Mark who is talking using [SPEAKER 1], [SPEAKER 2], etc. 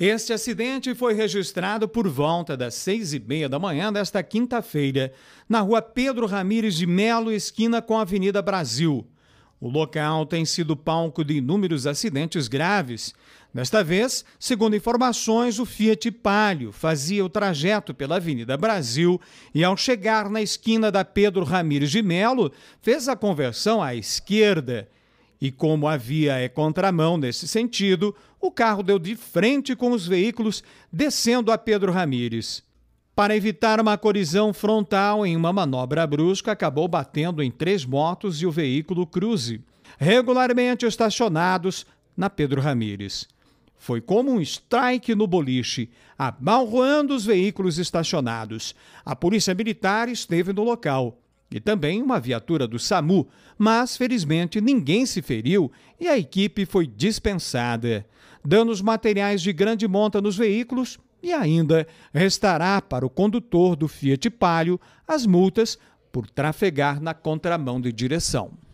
[SPEAKER 1] Este acidente foi registrado por volta das seis e meia da manhã desta quinta-feira, na rua Pedro Ramires de Melo, esquina com a Avenida Brasil. O local tem sido palco de inúmeros acidentes graves. Desta vez, segundo informações, o Fiat Palio fazia o trajeto pela Avenida Brasil e, ao chegar na esquina da Pedro Ramires de Melo, fez a conversão à esquerda e como a via é contramão nesse sentido, o carro deu de frente com os veículos, descendo a Pedro Ramires. Para evitar uma colisão frontal em uma manobra brusca, acabou batendo em três motos e o veículo Cruze, regularmente estacionados na Pedro Ramires. Foi como um strike no boliche, abalroando os veículos estacionados. A polícia militar esteve no local e também uma viatura do SAMU, mas felizmente ninguém se feriu e a equipe foi dispensada. Danos materiais de grande monta nos veículos e ainda restará para o condutor do Fiat Palio as multas por trafegar na contramão de direção.